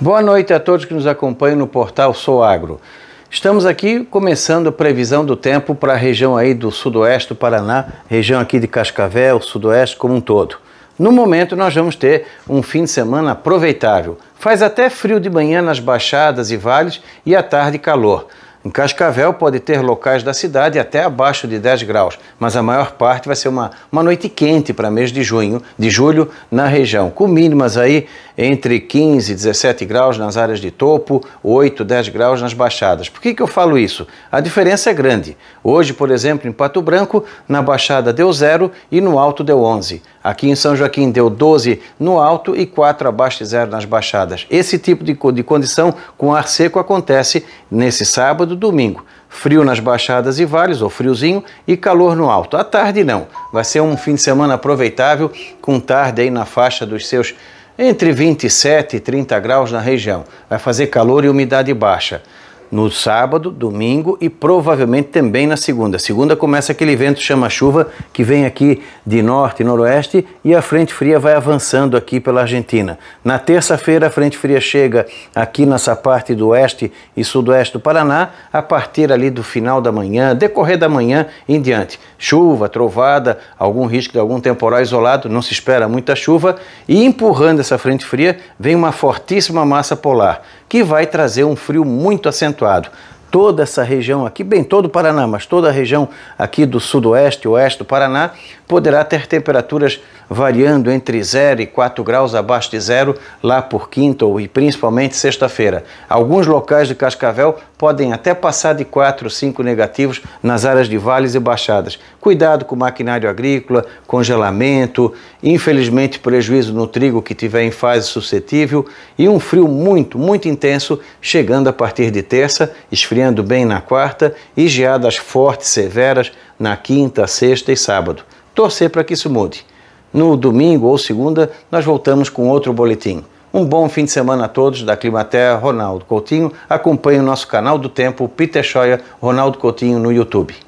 Boa noite a todos que nos acompanham no portal Sou Agro. Estamos aqui começando a previsão do tempo para a região aí do sudoeste do Paraná, região aqui de Cascavel, sudoeste como um todo. No momento nós vamos ter um fim de semana aproveitável. Faz até frio de manhã nas baixadas e vales e à tarde calor. Em Cascavel pode ter locais da cidade até abaixo de 10 graus, mas a maior parte vai ser uma, uma noite quente para mês de junho, de julho na região, com mínimas aí entre 15 e 17 graus nas áreas de topo, 8, 10 graus nas baixadas. Por que, que eu falo isso? A diferença é grande. Hoje, por exemplo, em Pato Branco, na baixada deu 0 e no alto deu 11. Aqui em São Joaquim deu 12 no alto e 4 abaixo de zero nas baixadas. Esse tipo de, de condição com ar seco acontece nesse sábado do domingo. Frio nas baixadas e vales, ou friozinho, e calor no alto. À tarde não. Vai ser um fim de semana aproveitável, com tarde aí na faixa dos seus entre 27 e 30 graus na região. Vai fazer calor e umidade baixa no sábado, domingo e provavelmente também na segunda. Segunda começa aquele vento chama-chuva que vem aqui de norte e noroeste e a frente fria vai avançando aqui pela Argentina. Na terça-feira, a frente fria chega aqui nessa parte do oeste e sudoeste do Paraná a partir ali do final da manhã, decorrer da manhã em diante. Chuva, trovada, algum risco de algum temporal isolado, não se espera muita chuva e empurrando essa frente fria vem uma fortíssima massa polar que vai trazer um frio muito acentuado toda essa região aqui, bem todo o Paraná, mas toda a região aqui do sudoeste oeste do Paraná, poderá ter temperaturas variando entre 0 e 4 graus abaixo de zero lá por quinta ou e principalmente sexta-feira. Alguns locais de Cascavel podem até passar de 4 ou 5 negativos nas áreas de vales e baixadas. Cuidado com o maquinário agrícola, congelamento, infelizmente prejuízo no trigo que tiver em fase suscetível e um frio muito, muito intenso chegando a partir de terça, esfriando esfriando bem na quarta e geadas fortes severas na quinta, sexta e sábado. Torcer para que isso mude. No domingo ou segunda, nós voltamos com outro boletim. Um bom fim de semana a todos da Climaterra, Ronaldo Coutinho. Acompanhe o nosso canal do Tempo, Peter Scheuer, Ronaldo Coutinho no YouTube.